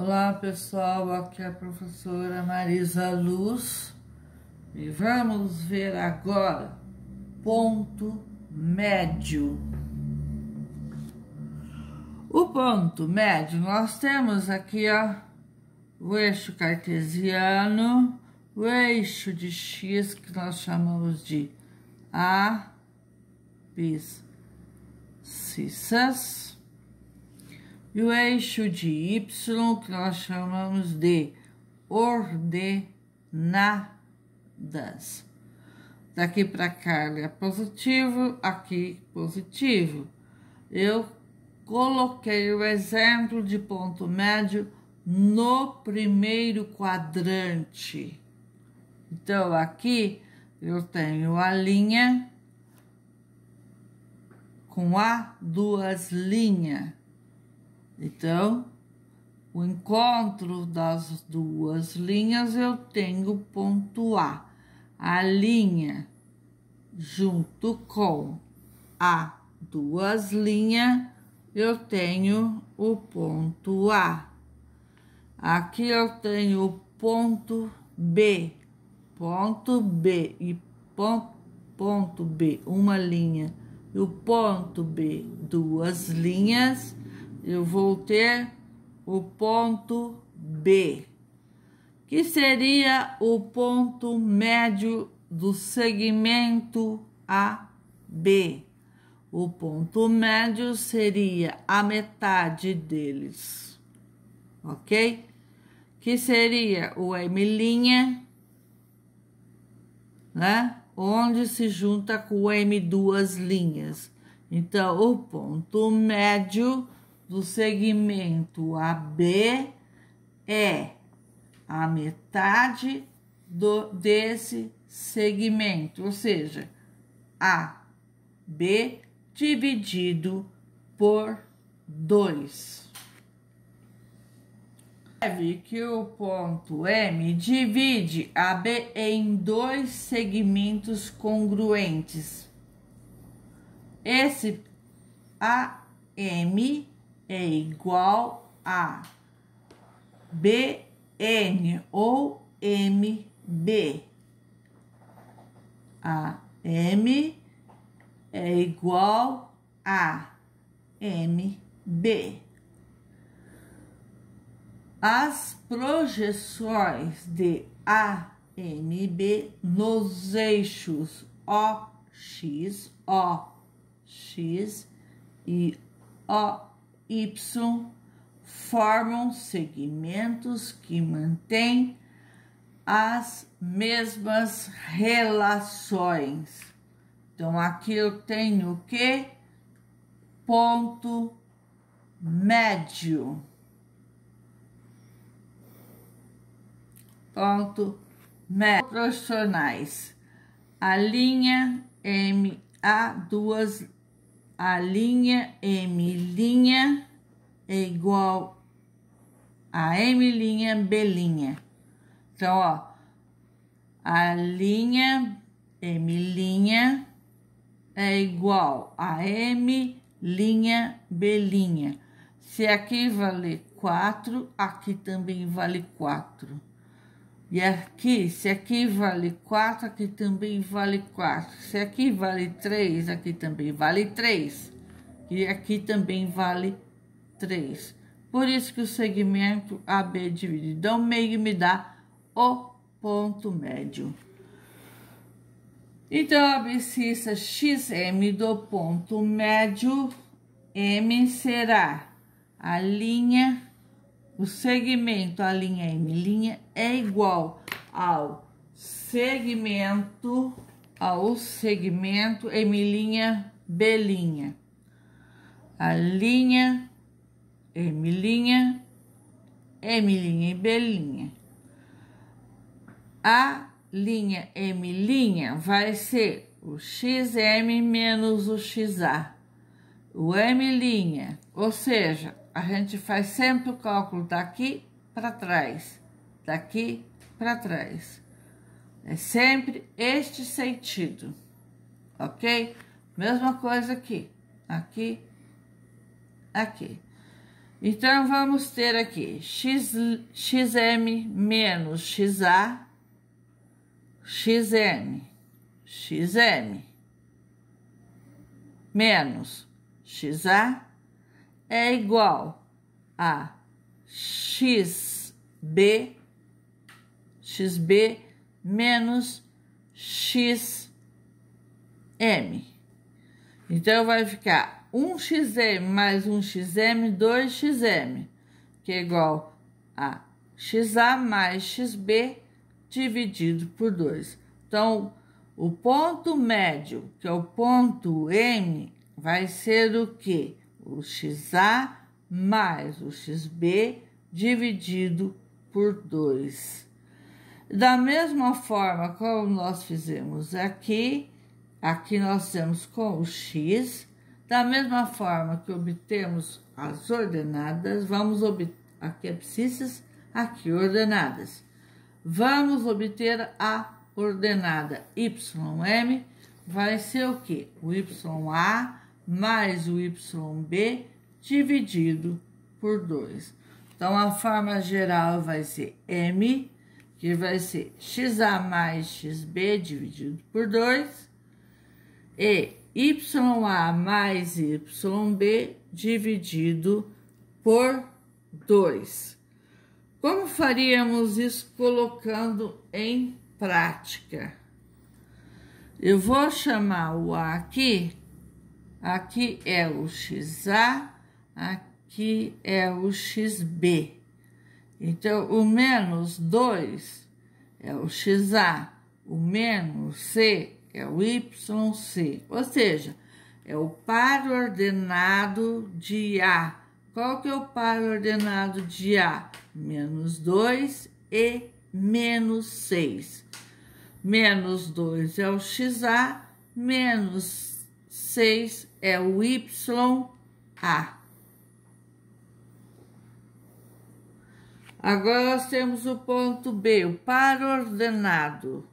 Olá pessoal, aqui é a professora Marisa Luz e vamos ver agora ponto médio. O ponto médio nós temos aqui ó, o eixo cartesiano, o eixo de x que nós chamamos de A bis e o eixo de Y, que nós chamamos de ordenadas. Daqui para cá ele é positivo, aqui positivo. Eu coloquei o exemplo de ponto médio no primeiro quadrante. Então, aqui eu tenho a linha com a duas linhas então, o encontro das duas linhas eu tenho ponto A. A linha junto com a duas linhas eu tenho o ponto A. Aqui eu tenho o ponto B, ponto B e ponto, ponto B, uma linha. E o ponto B, duas linhas eu vou ter o ponto B, que seria o ponto médio do segmento AB. O ponto médio seria a metade deles, ok? Que seria o M', né? Onde se junta com o M duas linhas. Então, o ponto médio do segmento AB é a metade do, desse segmento, ou seja, AB dividido por 2. Observe que o ponto M divide AB em dois segmentos congruentes. Esse AM é igual a BN ou MB. A M é igual a MB. As projeções de AMB nos eixos OX, OX e O y formam segmentos que mantêm as mesmas relações. Então, aqui eu tenho o que? Ponto médio. Ponto médio. Profissionais. A linha MA, duas a linha M' é igual a M' B'. Então, ó, a linha M' é igual a M' B'. Se aqui valer 4, aqui também vale 4. E aqui, se aqui vale 4, aqui também vale 4. Se aqui vale 3, aqui também vale 3. E aqui também vale 3. Por isso que o segmento AB dividido então, ao meio me dá o ponto médio. Então, a abscissa XM do ponto médio M será a linha o segmento a linha M linha é igual ao segmento ao segmento M linha B linha a linha M linha M linha e B linha a linha M linha vai ser o XM menos o XA o M linha ou seja a gente faz sempre o cálculo daqui para trás, daqui para trás. É sempre este sentido, ok? Mesma coisa aqui, aqui, aqui. Então, vamos ter aqui x, xm menos xa, xm, xm, menos xa, é igual a xb, xb menos xm. Então, vai ficar 1xm mais 1xm, 2xm, que é igual a xa mais xb dividido por 2. Então, o ponto médio, que é o ponto M, vai ser o quê? o XA mais o XB dividido por 2. Da mesma forma como nós fizemos aqui, aqui nós temos com o x, da mesma forma que obtemos as ordenadas, vamos obter aqui abscissas, é aqui ordenadas. Vamos obter a ordenada ym vai ser o que? O ya mais o YB dividido por 2. Então, a forma geral vai ser M, que vai ser XA mais XB dividido por 2, e YA mais YB dividido por 2. Como faríamos isso colocando em prática? Eu vou chamar o A aqui aqui é o XA, aqui é o XB. Então, o menos 2 é o XA, o menos C é o YC, ou seja, é o par ordenado de A. Qual que é o par ordenado de A? Menos 2 e menos 6. Menos 2 é o XA, menos 6 é o a Agora nós temos o ponto B, o par ordenado.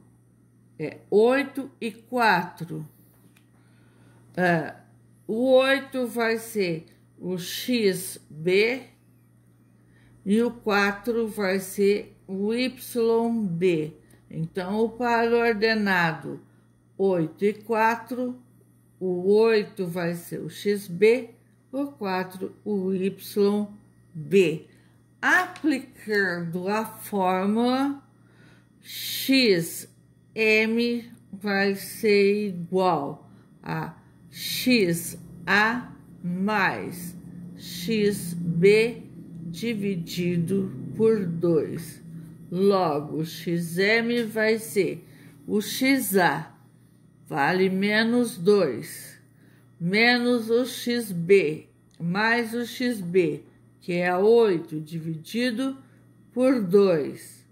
É 8 e 4. É, o 8 vai ser o XB e o 4 vai ser o YB. Então, o par ordenado 8 e 4 o 8 vai ser o XB, o 4 o YB. Aplicando a fórmula, XM vai ser igual a XA mais XB dividido por 2. Logo, XM vai ser o XA vale menos 2, menos o xb, mais o xb, que é 8, dividido por 2.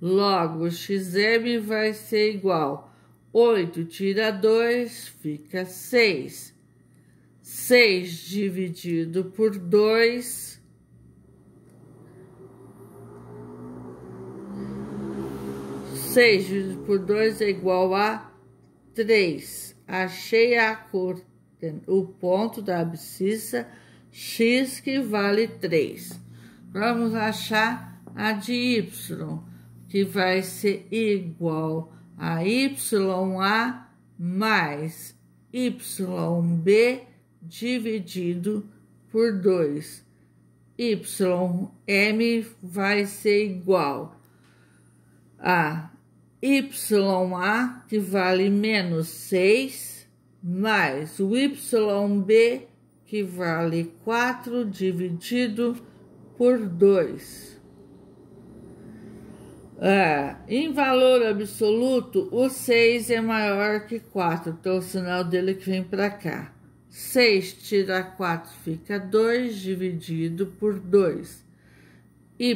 Logo, o xm vai ser igual 8 tira 2, fica 6. 6 dividido por 2 seis dividido por dois é igual a 3. Achei a cor, o ponto da abscissa x que vale 3. Vamos achar a de y, que vai ser igual a YA mais YB dividido por 2. YM vai ser igual a YA, que vale menos 6, mais o YB, que vale 4 dividido por 2. É, em valor absoluto, o 6 é maior que 4, então o sinal dele que vem para cá. 6 tira 4 fica 2, dividido por 2. Y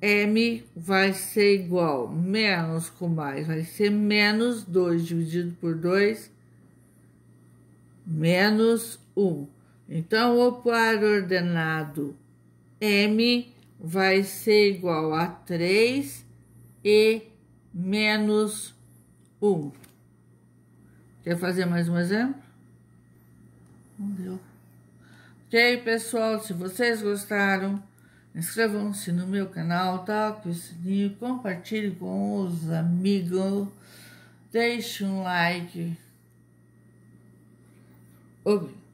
M vai ser igual menos com mais, vai ser menos 2 dividido por 2, menos 1. Então, o par ordenado M vai ser igual a 3 e menos 1. Quer fazer mais um exemplo? Não deu. Ok, pessoal, se vocês gostaram Inscrevam-se no meu canal, toque o sininho, compartilhe com os amigos, deixe um like. Obrigado.